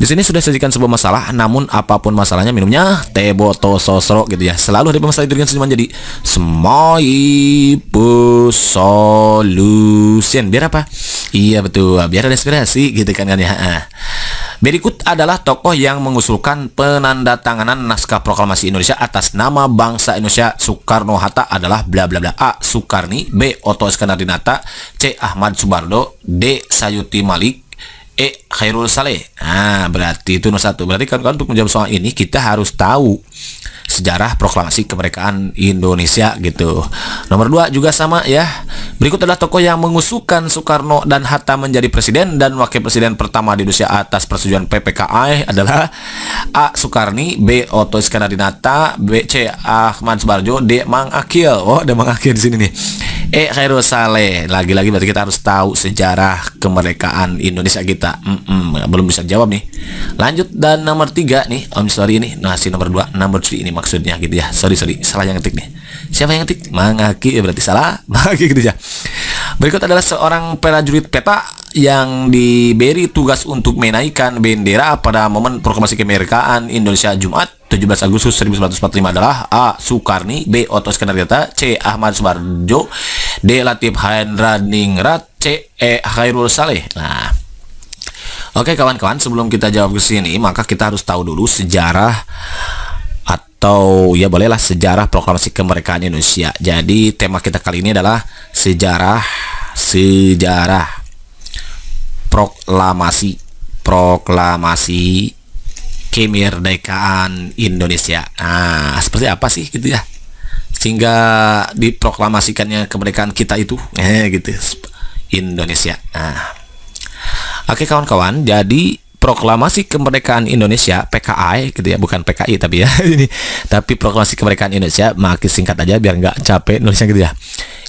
Di sini sudah sajikan sebuah masalah, namun apapun masalahnya minumnya teh botol sosro gitu ya. Selalu ada masalah itu dengan senyuman jadi semai Solution. Biar apa? Iya betul, biar ada inspirasi gitu kan kan ya. Berikut adalah tokoh yang mengusulkan penanda tanganan naskah proklamasi Indonesia atas nama bangsa Indonesia Soekarno Hatta adalah bla bla bla A. Soekarni, B. Otto Iskandar Dinata, C. Ahmad Subardo, D. Sayuti Malik, E Khairul Saleh. Nah, berarti itu nomor satu. Berarti kan untuk menjawab soal ini kita harus tahu sejarah proklamasi kemerdekaan Indonesia gitu. Nomor dua juga sama ya. Berikut adalah tokoh yang mengusulkan Soekarno dan Hatta menjadi presiden dan wakil presiden pertama di Indonesia atas persetujuan PPKI adalah A. Soekarni, B. Otto Iskandar Dinata, B. C. Ahmad Subarjo, D. Mang Akil. Oh, ada Mang Akil di sini nih. Eh Khairul Saleh, lagi-lagi berarti kita harus tahu sejarah kemerdekaan Indonesia kita. Mm-mm, belum bisa jawab nih. Lanjut dan nomor tiga nih, Om sorry ini, nasi nomor dua, nomor tiga ini maksudnya gitu ya. Sorry sorry, salah yang ngetik nih. Siapa yang ngetik? Mangaki eh, berarti salah. Mangaki gitu ya. Berikut adalah seorang prajurit peta yang diberi tugas untuk menaikkan bendera pada momen proklamasi kemerdekaan Indonesia Jumat 17 Agustus 1945 adalah A. Sukarni B. Oto Skandarjata C. Ahmad Subarjo D. Latif Hendra Ningrat C. E. Khairul Saleh nah Oke kawan-kawan sebelum kita jawab ke sini maka kita harus tahu dulu sejarah atau ya bolehlah sejarah proklamasi kemerdekaan Indonesia. Jadi tema kita kali ini adalah sejarah sejarah proklamasi proklamasi kemerdekaan Indonesia. Nah, seperti apa sih gitu ya? Sehingga diproklamasikannya kemerdekaan kita itu eh gitu Indonesia. Nah. Oke kawan-kawan, jadi proklamasi kemerdekaan Indonesia PKI gitu ya bukan PKI tapi ya ini tapi proklamasi kemerdekaan Indonesia makin singkat aja biar nggak capek nulisnya gitu ya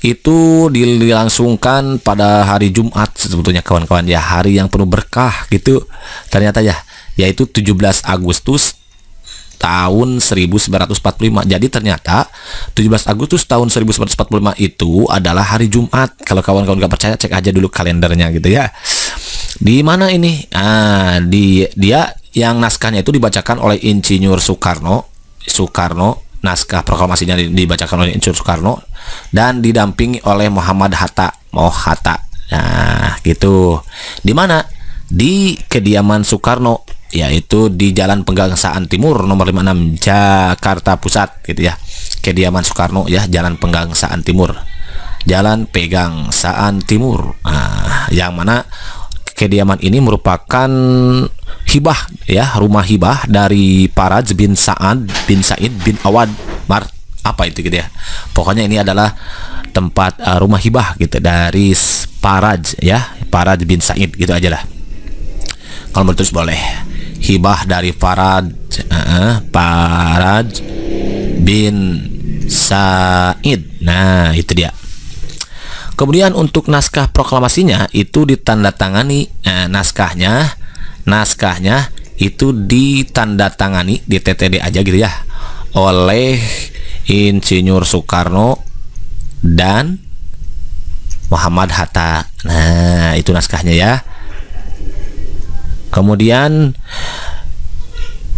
itu dilangsungkan pada hari Jumat sebetulnya kawan-kawan ya hari yang penuh berkah gitu ternyata ya yaitu 17 Agustus tahun 1945 jadi ternyata 17 Agustus tahun 1945 itu adalah hari Jumat kalau kawan-kawan nggak percaya cek aja dulu kalendernya gitu ya di mana ini? Ah, di dia yang naskahnya itu dibacakan oleh Insinyur Soekarno, Soekarno naskah proklamasinya dibacakan oleh Insinyur Soekarno dan didampingi oleh Muhammad Hatta, Moh Hatta. Nah, gitu. Di mana? Di kediaman Soekarno yaitu di Jalan Penggangsaan Timur nomor 56 Jakarta Pusat gitu ya. Kediaman Soekarno ya Jalan Penggangsaan Timur. Jalan Pegangsaan Timur. Nah, yang mana kediaman ini merupakan hibah ya, rumah hibah dari para bin Sa'ad bin Said bin Awad Mar apa itu gitu ya. Pokoknya ini adalah tempat uh, rumah hibah gitu dari Paraj ya, Paraj bin Said gitu aja lah. Kalau menurut boleh hibah dari Paraj uh, eh, uh, eh, Paraj bin Said. Nah, itu dia. Kemudian untuk naskah proklamasinya itu ditandatangani eh, naskahnya naskahnya itu ditandatangani di TTD aja gitu ya oleh Insinyur Soekarno dan Muhammad Hatta. Nah, itu naskahnya ya. Kemudian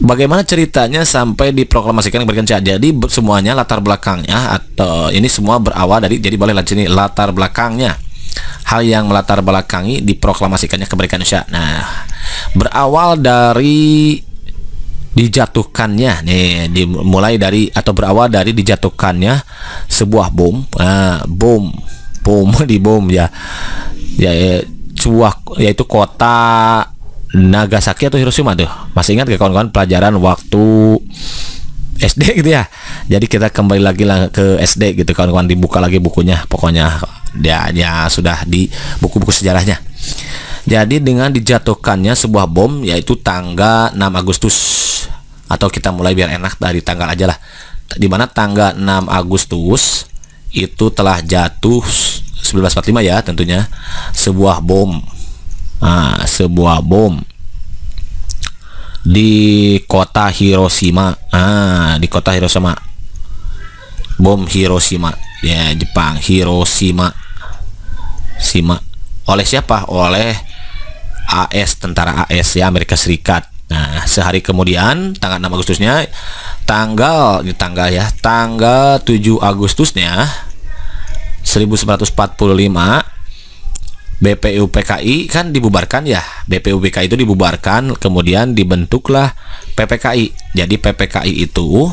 bagaimana ceritanya sampai diproklamasikan diberikan Cak? Jadi semuanya latar belakangnya atau ini semua berawal dari jadi boleh ini latar belakangnya hal yang melatar belakangi diproklamasikannya kemerdekaan Indonesia. Nah, berawal dari dijatuhkannya nih dimulai dari atau berawal dari dijatuhkannya sebuah bom nah, bom bom di bom ya ya, ya cuak yaitu kota Nagasaki atau Hiroshima tuh masih ingat ke kawan-kawan pelajaran waktu SD gitu ya jadi kita kembali lagi ke SD gitu kawan-kawan dibuka lagi bukunya pokoknya dia ya, sudah di buku-buku sejarahnya jadi dengan dijatuhkannya sebuah bom yaitu tanggal 6 Agustus atau kita mulai biar enak dari tanggal aja lah dimana tanggal 6 Agustus itu telah jatuh 1945 ya tentunya sebuah bom nah, sebuah bom di kota Hiroshima ah di kota Hiroshima bom Hiroshima ya Jepang Hiroshima Sima oleh siapa oleh AS tentara AS ya Amerika Serikat Nah, sehari kemudian tanggal 6 Agustusnya tanggal di tanggal ya, tanggal 7 Agustusnya 1945 BPUPKI kan dibubarkan ya BPUPKI itu dibubarkan kemudian dibentuklah PPKI jadi PPKI itu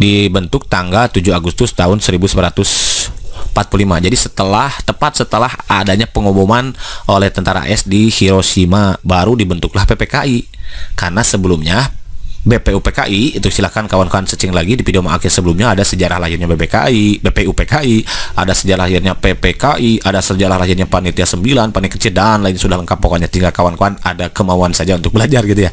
dibentuk tanggal 7 Agustus tahun 1945 jadi setelah tepat setelah adanya pengoboman oleh tentara S di Hiroshima baru dibentuklah PPKI karena sebelumnya BPUPKI itu silahkan kawan-kawan searching lagi di video Maakir sebelumnya ada sejarah lahirnya BPKI, BPUPKI, ada sejarah lahirnya PPKI, ada sejarah lahirnya Panitia 9, Panitia dan lain sudah lengkap pokoknya tinggal kawan-kawan ada kemauan saja untuk belajar gitu ya.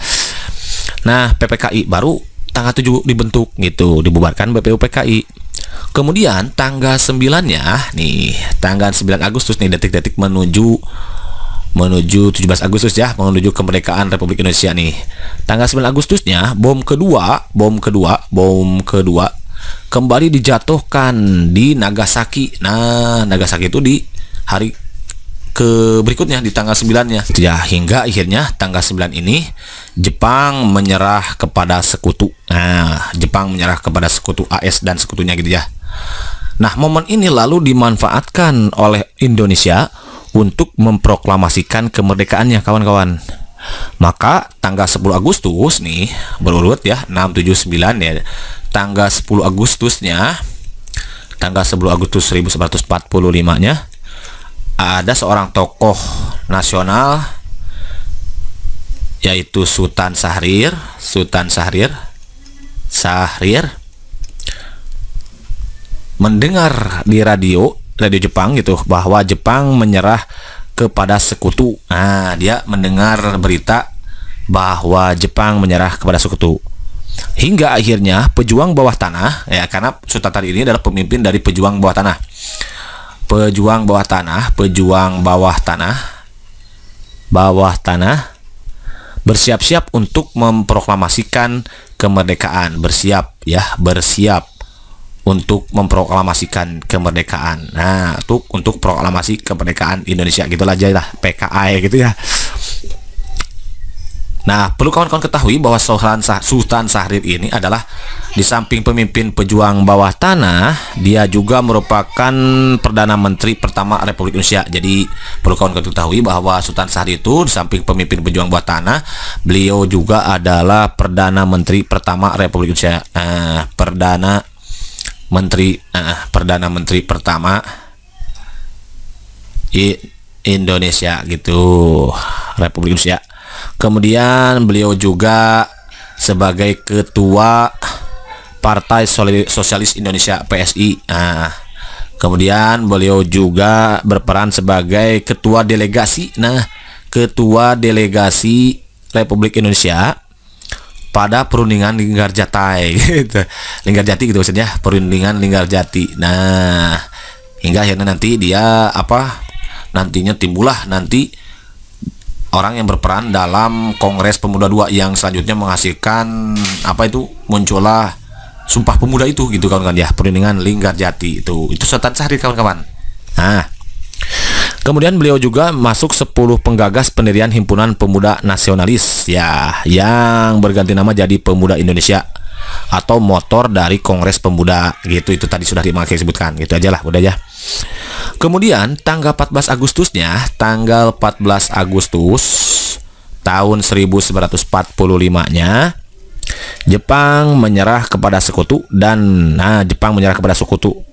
Nah, PPKI baru tanggal 7 dibentuk gitu, dibubarkan BPUPKI. Kemudian tanggal 9-nya nih, tanggal 9 Agustus nih detik-detik menuju menuju 17 Agustus ya menuju kemerdekaan Republik Indonesia nih tanggal 9 Agustusnya bom kedua bom kedua bom kedua kembali dijatuhkan di Nagasaki nah Nagasaki itu di hari ke berikutnya di tanggal 9 nya ya hingga akhirnya tanggal 9 ini Jepang menyerah kepada sekutu nah Jepang menyerah kepada sekutu AS dan sekutunya gitu ya nah momen ini lalu dimanfaatkan oleh Indonesia untuk memproklamasikan kemerdekaannya kawan-kawan. Maka tanggal 10 Agustus nih berurut ya 679 ya. Tanggal 10 Agustusnya tanggal 10 Agustus 1945-nya ada seorang tokoh nasional yaitu Sultan Sahrir, Sultan Sahrir, Sahrir mendengar di radio radio Jepang gitu bahwa Jepang menyerah kepada sekutu. Nah, dia mendengar berita bahwa Jepang menyerah kepada sekutu. Hingga akhirnya pejuang bawah tanah ya karena Sutatari ini adalah pemimpin dari pejuang bawah tanah. Pejuang bawah tanah, pejuang bawah tanah, bawah tanah bersiap-siap untuk memproklamasikan kemerdekaan, bersiap ya, bersiap untuk memproklamasikan kemerdekaan. Nah, untuk untuk proklamasi kemerdekaan Indonesia gitulah aja lah PKI gitu ya. Nah, perlu kawan-kawan ketahui bahwa Sultan, Sah Sultan Sahrir ini adalah di samping pemimpin pejuang bawah tanah, dia juga merupakan Perdana Menteri pertama Republik Indonesia. Jadi, perlu kawan-kawan ketahui bahwa Sultan Sahrir itu di samping pemimpin pejuang bawah tanah, beliau juga adalah Perdana Menteri pertama Republik Indonesia. Eh, Perdana menteri eh, perdana menteri pertama I Indonesia gitu Republik Indonesia kemudian beliau juga sebagai ketua Partai Sosialis Indonesia PSI nah, kemudian beliau juga berperan sebagai ketua delegasi nah ketua delegasi Republik Indonesia pada perundingan Linggarjati, gitu. Linggarjati gitu maksudnya, perundingan Linggarjati. Nah, hingga akhirnya nanti dia apa? Nantinya timbullah nanti orang yang berperan dalam Kongres Pemuda dua yang selanjutnya menghasilkan apa itu muncullah Sumpah Pemuda itu gitu kawan-kawan ya, perundingan Linggarjati itu. Itu setan sehari kawan-kawan. Nah, Kemudian beliau juga masuk 10 penggagas pendirian Himpunan Pemuda Nasionalis ya yang berganti nama jadi Pemuda Indonesia atau motor dari Kongres Pemuda gitu itu tadi sudah dimakai sebutkan gitu aja lah udah ya. Kemudian tanggal 14 Agustusnya, tanggal 14 Agustus tahun 1945-nya Jepang menyerah kepada sekutu dan nah Jepang menyerah kepada sekutu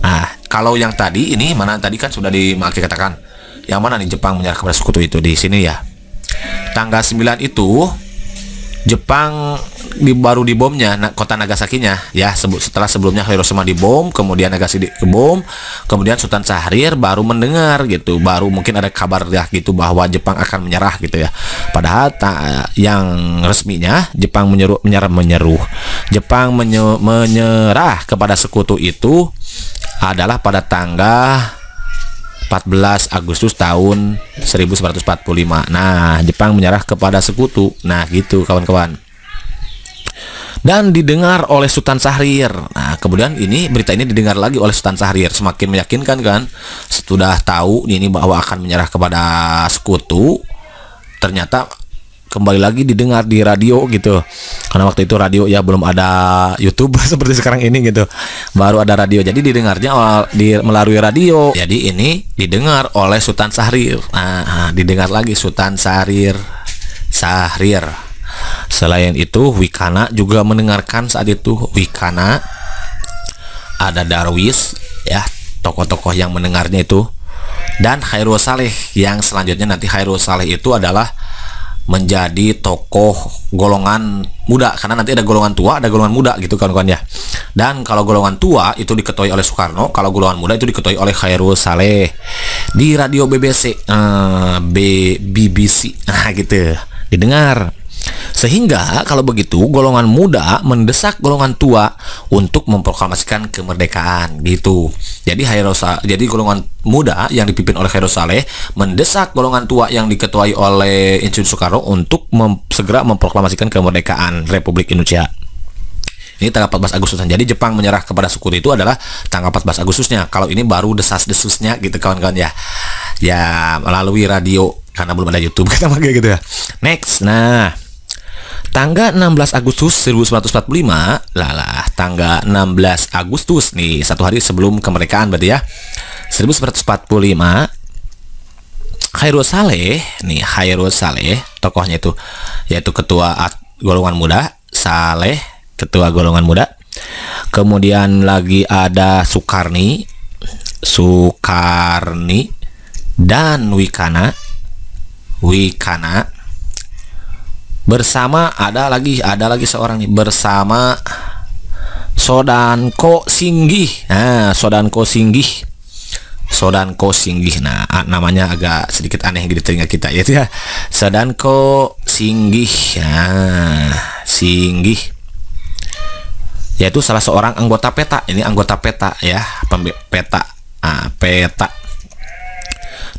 Nah, kalau yang tadi ini mana tadi kan sudah dimaki katakan. Yang mana nih Jepang menyerah kepada sekutu itu di sini ya. Tanggal 9 itu Jepang di, baru dibomnya kota Nagasaki-nya ya setelah sebelumnya Hiroshima dibom kemudian Nagasaki dibom kemudian Sultan Syahrir baru mendengar gitu baru mungkin ada kabar ya gitu bahwa Jepang akan menyerah gitu ya padahal ta, yang resminya Jepang menyeru menyerah menyeru Jepang menye, menyerah kepada sekutu itu adalah pada tanggal 14 Agustus tahun 1945. Nah, Jepang menyerah kepada sekutu. Nah, gitu kawan-kawan. Dan didengar oleh Sultan Sahrir Nah, kemudian ini berita ini didengar lagi oleh Sultan Sahrir Semakin meyakinkan kan? Sudah tahu ini bahwa akan menyerah kepada sekutu. Ternyata kembali lagi didengar di radio gitu karena waktu itu radio ya belum ada YouTube seperti sekarang ini gitu baru ada radio jadi didengarnya di melalui radio jadi ini didengar oleh Sultan Sahrir nah, didengar lagi Sultan Sahrir Sahrir selain itu Wikana juga mendengarkan saat itu Wikana ada Darwis ya tokoh-tokoh yang mendengarnya itu dan Khairul Saleh yang selanjutnya nanti Khairul Saleh itu adalah menjadi tokoh golongan muda karena nanti ada golongan tua ada golongan muda gitu kawan-kawan kan ya dan kalau golongan tua itu diketuai oleh Soekarno kalau golongan muda itu diketuai oleh Khairul Saleh di radio BBC eh, BBC nah gitu didengar sehingga kalau begitu golongan muda mendesak golongan tua untuk memproklamasikan kemerdekaan gitu. Jadi Hairosa, jadi golongan muda yang dipimpin oleh Hairo Saleh mendesak golongan tua yang diketuai oleh Insinyur Soekarno untuk mem segera memproklamasikan kemerdekaan Republik Indonesia. Ini tanggal 14 Agustus. Jadi Jepang menyerah kepada Sekutu itu adalah tanggal 14 Agustusnya. Kalau ini baru desas-desusnya gitu kawan-kawan ya. Ya melalui radio karena belum ada YouTube kita pakai gitu ya. Next. Nah, tangga 16 Agustus 1945, lalah, tangga 16 Agustus nih, satu hari sebelum kemerdekaan berarti ya. 1945, Khairul Saleh, nih Khairul Saleh, tokohnya itu yaitu ketua golongan muda, Saleh, ketua golongan muda. Kemudian lagi ada Sukarni, Sukarni dan Wikana. Wikana bersama ada lagi ada lagi seorang nih bersama Sodanko Singgih nah Sodanko Singgih Sodanko Singgih nah namanya agak sedikit aneh gitu di telinga kita yaitu ya Sodanko Singgih nah Singgih yaitu salah seorang anggota peta ini anggota peta ya peta ah, peta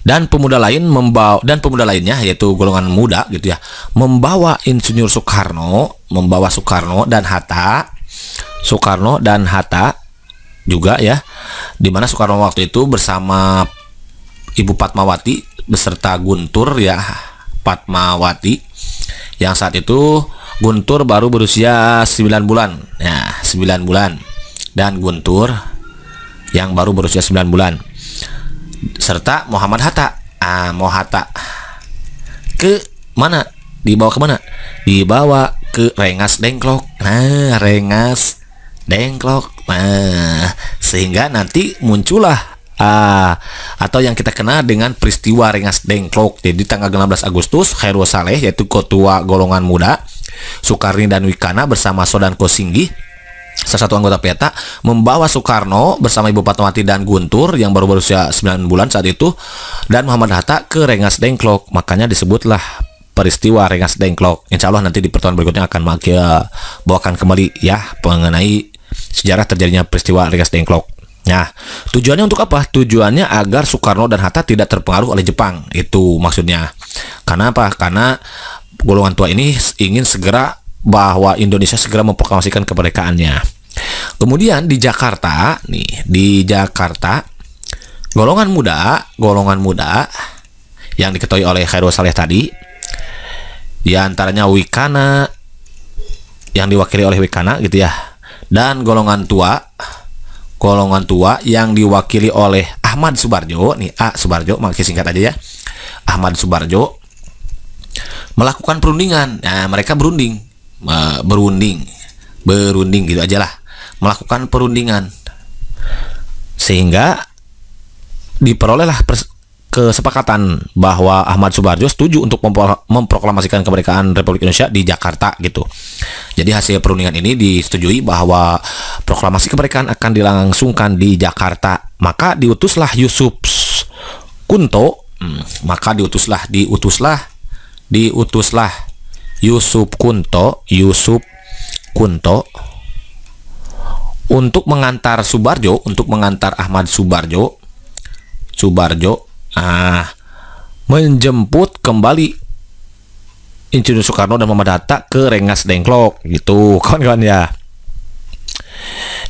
dan pemuda lain membawa dan pemuda lainnya yaitu golongan muda gitu ya membawa insinyur Soekarno membawa Soekarno dan Hatta Soekarno dan Hatta juga ya dimana Soekarno waktu itu bersama Ibu Patmawati beserta Guntur ya Patmawati yang saat itu Guntur baru berusia 9 bulan ya 9 bulan dan Guntur yang baru berusia 9 bulan serta Muhammad Hatta. Ah, Muhatta. ke mana? Dibawa ke mana? Dibawa ke Rengas Dengklok. Nah, Rengas Dengklok. Nah, sehingga nanti muncullah Ah, atau yang kita kenal dengan peristiwa Rengas Dengklok. Jadi tanggal 16 Agustus, Khairul Saleh yaitu ketua golongan muda Sukarni dan Wikana bersama Sodan Kosinggi salah satu anggota PETA membawa Soekarno bersama Ibu Fatmawati dan Guntur yang baru berusia 9 bulan saat itu dan Muhammad Hatta ke Rengas Dengklok makanya disebutlah peristiwa Rengas Dengklok Insya Allah nanti di pertemuan berikutnya akan makia bawakan kembali ya mengenai sejarah terjadinya peristiwa Rengas Dengklok Nah, tujuannya untuk apa? Tujuannya agar Soekarno dan Hatta tidak terpengaruh oleh Jepang. Itu maksudnya. Karena apa? Karena golongan tua ini ingin segera bahwa Indonesia segera memproklamasikan kemerdekaannya. Kemudian di Jakarta, nih, di Jakarta golongan muda, golongan muda yang diketahui oleh Khairul Saleh tadi diantaranya Wikana yang diwakili oleh Wikana gitu ya dan golongan tua golongan tua yang diwakili oleh Ahmad Subarjo nih A Subarjo makin singkat aja ya Ahmad Subarjo melakukan perundingan nah mereka berunding berunding berunding gitu aja lah melakukan perundingan sehingga diperolehlah kesepakatan bahwa Ahmad Subarjo setuju untuk memproklamasikan kemerdekaan Republik Indonesia di Jakarta gitu. Jadi hasil perundingan ini disetujui bahwa proklamasi kemerdekaan akan dilangsungkan di Jakarta. Maka diutuslah Yusuf Kunto, hmm, maka diutuslah diutuslah diutuslah Yusuf Kunto Yusuf Kunto untuk mengantar Subarjo untuk mengantar Ahmad Subarjo Subarjo ah menjemput kembali Insinyur Soekarno dan Mama Data ke Rengas Dengklok gitu kawan-kawan ya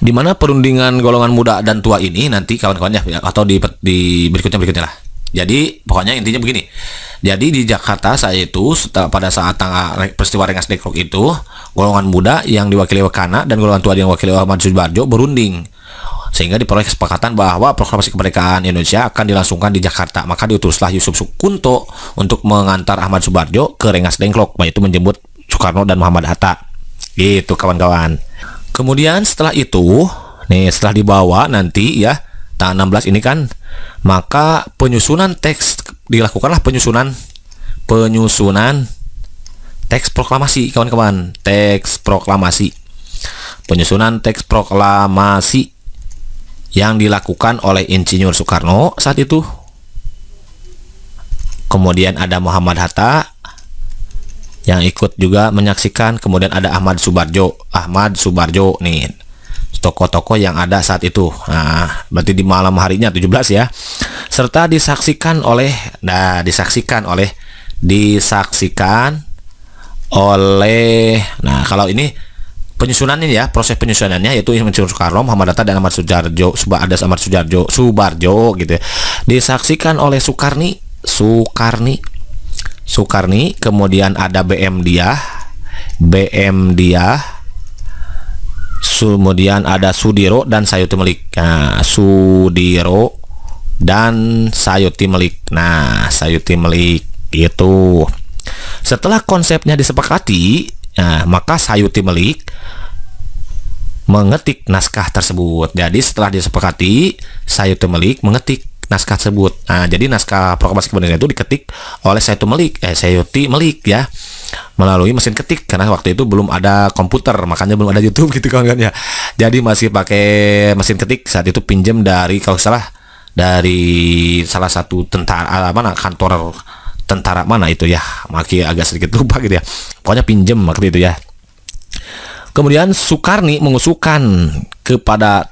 di mana perundingan golongan muda dan tua ini nanti kawan-kawan ya atau di, di berikutnya berikutnya lah jadi pokoknya intinya begini. Jadi di Jakarta saya itu setelah pada saat tanggal peristiwa Rengas Dengklok itu golongan muda yang diwakili oleh Wakana dan golongan tua yang diwakili oleh Ahmad Subarjo berunding sehingga diperoleh kesepakatan bahwa proklamasi kemerdekaan Indonesia akan dilangsungkan di Jakarta. Maka diutuslah Yusuf Sukunto untuk mengantar Ahmad Subarjo ke Rengas Dengklok, yaitu menjemput Soekarno dan Muhammad Hatta. Gitu kawan-kawan. Kemudian setelah itu, nih setelah dibawa nanti ya tanggal 16 ini kan maka penyusunan teks dilakukanlah penyusunan penyusunan teks proklamasi kawan-kawan teks proklamasi penyusunan teks proklamasi yang dilakukan oleh Insinyur Soekarno saat itu kemudian ada Muhammad Hatta yang ikut juga menyaksikan kemudian ada Ahmad Subarjo Ahmad Subarjo nih toko-toko yang ada saat itu. Nah, berarti di malam harinya 17 ya. Serta disaksikan oleh nah disaksikan oleh disaksikan oleh nah kalau ini penyusunannya ya proses penyusunannya yaitu Insinyur Soekarno, Muhammad Hatta dan Ahmad Sujarjo, Suba ada Ahmad Sujarjo, Subarjo gitu ya. Disaksikan oleh Soekarni, Soekarni, Soekarni, kemudian ada BM dia, BM dia, kemudian ada Sudiro dan Sayuti Melik nah, Sudiro dan Sayuti Melik nah Sayuti Melik itu setelah konsepnya disepakati nah, maka Sayuti Melik mengetik naskah tersebut jadi setelah disepakati Sayuti Melik mengetik naskah tersebut. Nah, jadi naskah proklamasi kemerdekaan itu diketik oleh Saito Melik, eh Sayuti Melik ya melalui mesin ketik karena waktu itu belum ada komputer makanya belum ada YouTube gitu kan ya jadi masih pakai mesin ketik saat itu pinjam dari kalau salah dari salah satu tentara eh, mana kantor tentara mana itu ya maki agak sedikit lupa gitu ya pokoknya pinjam waktu itu ya kemudian Soekarni mengusulkan kepada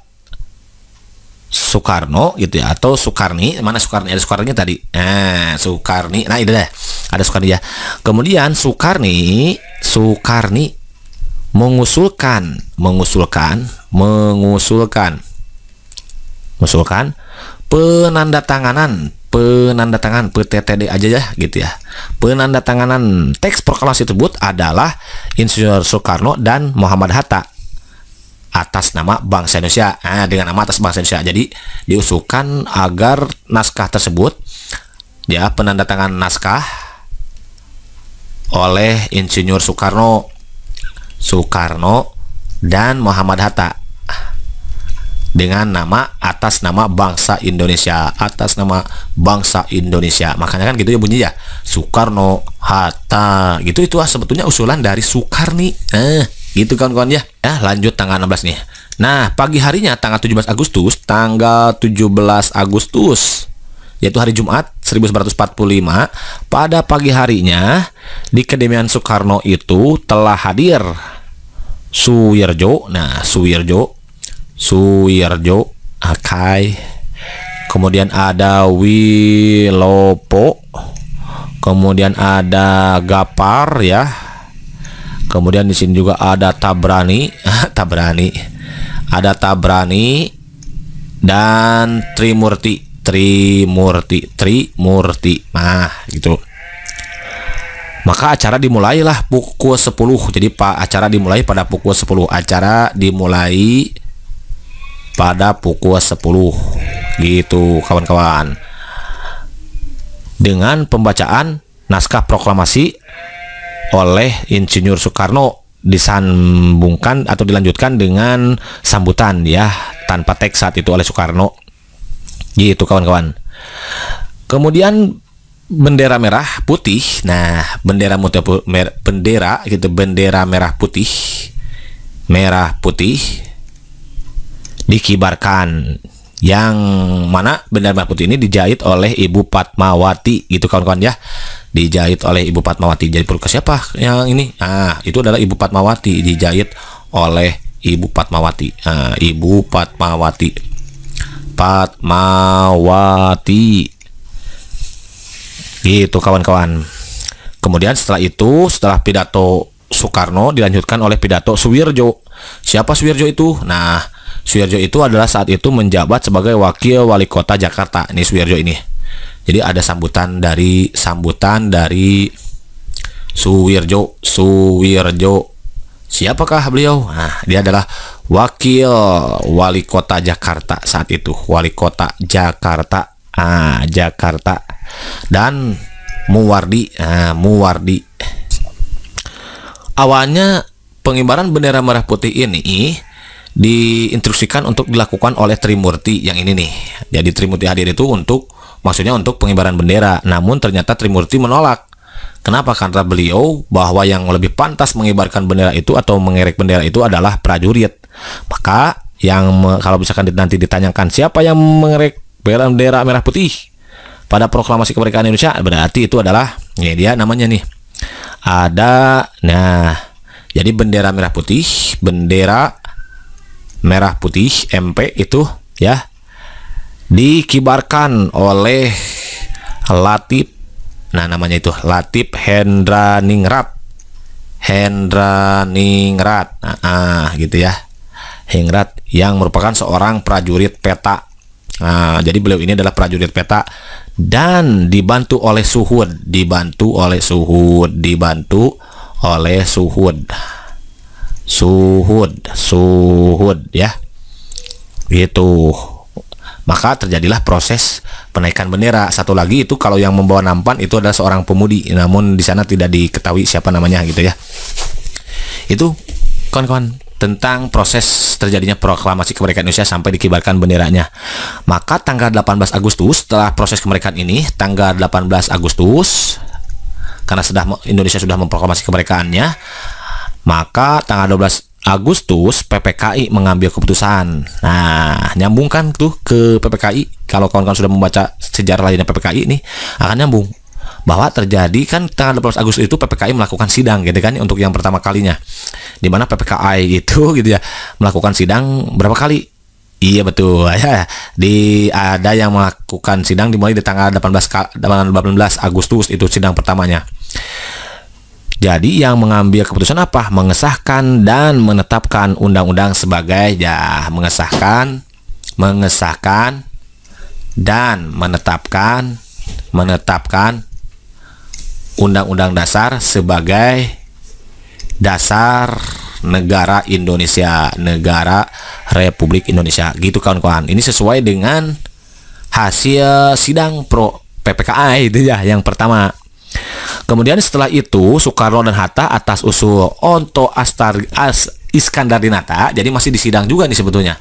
Soekarno gitu ya atau Soekarni mana Soekarni ada Soekarni tadi nah Soekarni nah itu deh ada Soekarni ya kemudian Soekarni Soekarni mengusulkan mengusulkan mengusulkan mengusulkan penandatanganan penandatangan PTTD aja ya gitu ya penandatanganan teks proklamasi tersebut adalah Insinyur Soekarno dan Muhammad Hatta atas nama bangsa Indonesia eh, dengan nama atas bangsa Indonesia. Jadi diusulkan agar naskah tersebut ya penandatangan naskah oleh Insinyur Soekarno Soekarno dan Muhammad Hatta dengan nama atas nama bangsa Indonesia atas nama bangsa Indonesia makanya kan gitu ya bunyi ya, Soekarno Hatta gitu itu sebetulnya usulan dari Soekarni eh Gitu kawan-kawan ya. Ya, lanjut tanggal 16 nih. Nah, pagi harinya tanggal 17 Agustus, tanggal 17 Agustus yaitu hari Jumat 1945 pada pagi harinya di Kediaman Soekarno itu telah hadir Suwirjo Nah, Suwirjo Suwirjo Akai kemudian ada Wilopo kemudian ada Gapar ya Kemudian di sini juga ada Tabrani, Tabrani. Ada Tabrani dan Trimurti, Trimurti, Trimurti. Nah, gitu. Maka acara dimulailah pukul 10. Jadi Pak acara dimulai pada pukul 10. Acara dimulai pada pukul 10. Gitu, kawan-kawan. Dengan pembacaan naskah proklamasi oleh Insinyur Soekarno disambungkan atau dilanjutkan dengan sambutan ya tanpa teks saat itu oleh Soekarno gitu kawan-kawan kemudian bendera merah putih nah bendera mutia bendera gitu bendera merah putih merah putih dikibarkan yang mana bendera Merah Putih ini dijahit oleh Ibu Patmawati gitu kawan-kawan ya dijahit oleh Ibu Patmawati jadi perlu ke siapa yang ini ah itu adalah Ibu Patmawati dijahit oleh Ibu Patmawati nah, Ibu Patmawati Patmawati gitu kawan-kawan kemudian setelah itu setelah pidato Soekarno dilanjutkan oleh pidato Suwirjo siapa Suwirjo itu nah Suwirjo itu adalah saat itu menjabat sebagai wakil wali kota Jakarta ini Suwirjo ini jadi ada sambutan dari sambutan dari Suwirjo Suwirjo siapakah beliau nah dia adalah wakil wali kota Jakarta saat itu wali kota Jakarta ah Jakarta dan Muwardi ah Muwardi awalnya pengibaran bendera merah putih ini diinstruksikan untuk dilakukan oleh Trimurti yang ini nih. Jadi Trimurti hadir itu untuk maksudnya untuk pengibaran bendera. Namun ternyata Trimurti menolak. Kenapa? Karena beliau bahwa yang lebih pantas mengibarkan bendera itu atau mengerek bendera itu adalah prajurit. Maka yang kalau misalkan nanti ditanyakan siapa yang mengerek bendera merah putih pada proklamasi kemerdekaan Indonesia berarti itu adalah ini dia namanya nih ada nah jadi bendera merah putih bendera merah putih MP itu ya dikibarkan oleh Latif nah namanya itu Latif Hendra Ningrat Hendra Ningrat nah, ah, gitu ya Ningrat yang merupakan seorang prajurit peta nah, jadi beliau ini adalah prajurit peta dan dibantu oleh Suhud dibantu oleh Suhud dibantu oleh Suhud suhud suhud ya itu maka terjadilah proses penaikan bendera satu lagi itu kalau yang membawa nampan itu adalah seorang pemudi namun di sana tidak diketahui siapa namanya gitu ya itu kawan-kawan tentang proses terjadinya proklamasi kemerdekaan Indonesia sampai dikibarkan benderanya. Maka tanggal 18 Agustus setelah proses kemerdekaan ini, tanggal 18 Agustus karena sudah Indonesia sudah memproklamasi kemerdekaannya, maka tanggal 12 Agustus PPKI mengambil keputusan. Nah, nyambungkan tuh ke PPKI. Kalau kawan-kawan sudah membaca sejarah lainnya PPKI nih akan nyambung bahwa terjadi kan tanggal 12 Agustus itu PPKI melakukan sidang gitu kan untuk yang pertama kalinya. Di mana PPKI itu, gitu ya melakukan sidang berapa kali? Iya betul ya. Di ada yang melakukan sidang dimulai di tanggal 18 18 Agustus itu sidang pertamanya. Jadi yang mengambil keputusan apa? Mengesahkan dan menetapkan undang-undang sebagai ya mengesahkan, mengesahkan dan menetapkan menetapkan undang-undang dasar sebagai dasar negara Indonesia, negara Republik Indonesia. Gitu kawan-kawan. Ini sesuai dengan hasil sidang pro PPKI itu ya yang pertama. Kemudian setelah itu Soekarno dan Hatta atas usul Onto Astar As Iskandar Dinata, jadi masih disidang juga nih sebetulnya.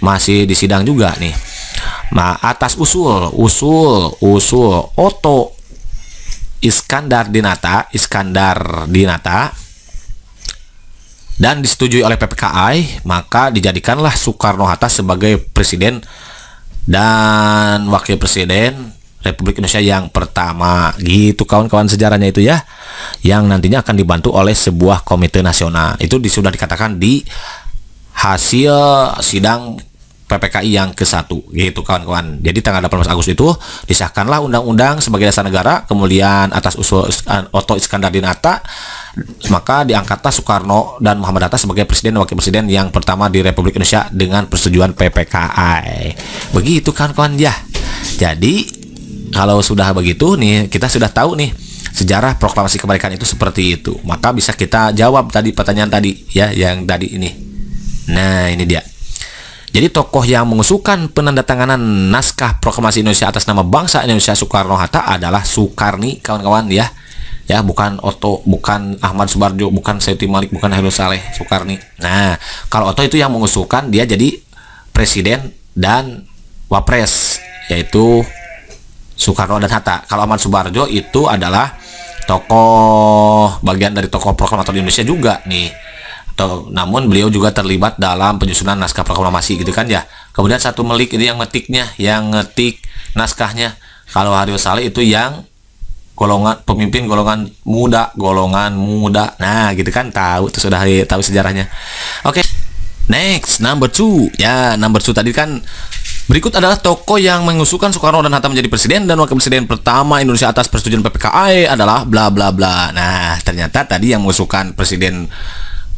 Masih disidang juga nih. Nah, atas usul, usul, usul Otto Iskandar Dinata, Iskandar Dinata dan disetujui oleh PPKI, maka dijadikanlah Soekarno Hatta sebagai presiden dan wakil presiden Republik Indonesia yang pertama gitu kawan-kawan sejarahnya itu ya yang nantinya akan dibantu oleh sebuah komite nasional itu sudah dikatakan di hasil sidang PPKI yang ke-1 gitu kawan-kawan. Jadi tanggal 18 Agustus itu disahkanlah undang-undang sebagai dasar negara, kemudian atas usul Otto Iskandar Dinata maka diangkatlah Soekarno dan Muhammad Hatta sebagai presiden dan wakil presiden yang pertama di Republik Indonesia dengan persetujuan PPKI. Begitu kawan-kawan ya. Jadi kalau sudah begitu nih kita sudah tahu nih sejarah proklamasi kemerdekaan itu seperti itu maka bisa kita jawab tadi pertanyaan tadi ya yang tadi ini nah ini dia jadi tokoh yang mengusulkan penandatanganan naskah proklamasi Indonesia atas nama bangsa Indonesia Soekarno Hatta adalah Soekarni kawan-kawan ya ya bukan Otto, bukan Ahmad Subarjo bukan Sayyid Malik bukan Hairul Saleh Soekarni nah kalau Oto itu yang mengusulkan dia jadi presiden dan wapres yaitu Soekarno dan Hatta. Kalau Ahmad Subarjo itu adalah tokoh bagian dari tokoh proklamator Indonesia juga nih. Tuh, namun beliau juga terlibat dalam penyusunan naskah proklamasi gitu kan ya. Kemudian satu melik ini yang ngetiknya, yang ngetik naskahnya. Kalau Hario Saleh itu yang golongan pemimpin golongan muda, golongan muda. Nah, gitu kan tahu itu sudah tahu sejarahnya. Oke. Okay. Next, number two. Ya, number two tadi kan Berikut adalah toko yang mengusulkan Soekarno dan Hatta menjadi presiden dan wakil presiden pertama Indonesia atas persetujuan PPKI adalah bla bla bla. Nah, ternyata tadi yang mengusulkan presiden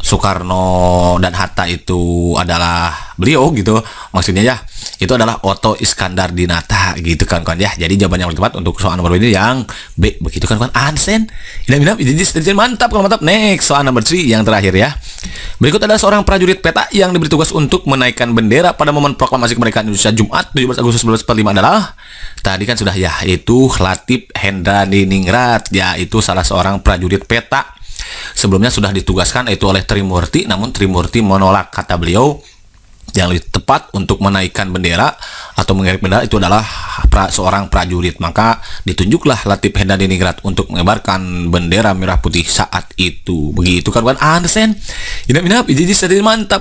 Soekarno dan Hatta itu adalah beliau gitu. Maksudnya ya, itu adalah Otto Iskandar Dinata gitu kan kan ya. Jadi jawaban yang tepat untuk soal nomor ini yang B begitu kan kan Ansen. ini jadi mantap kan mantap. Next soal nomor 3 yang terakhir ya. Berikut ada seorang prajurit peta yang diberi tugas untuk menaikkan bendera pada momen proklamasi kemerdekaan Indonesia Jumat 17 Agustus 1945 adalah tadi kan sudah ya itu Latif Hendra Niningrat yaitu salah seorang prajurit peta sebelumnya sudah ditugaskan itu oleh Trimurti namun Trimurti menolak kata beliau yang lebih tepat untuk menaikkan bendera atau mengerik bendera itu adalah pra, seorang prajurit. Maka ditunjuklah Latif Hendadiningrat untuk mengibarkan bendera merah putih saat itu. Begitu kan, kan? Ah, ini Inap-inap, jadi mantap.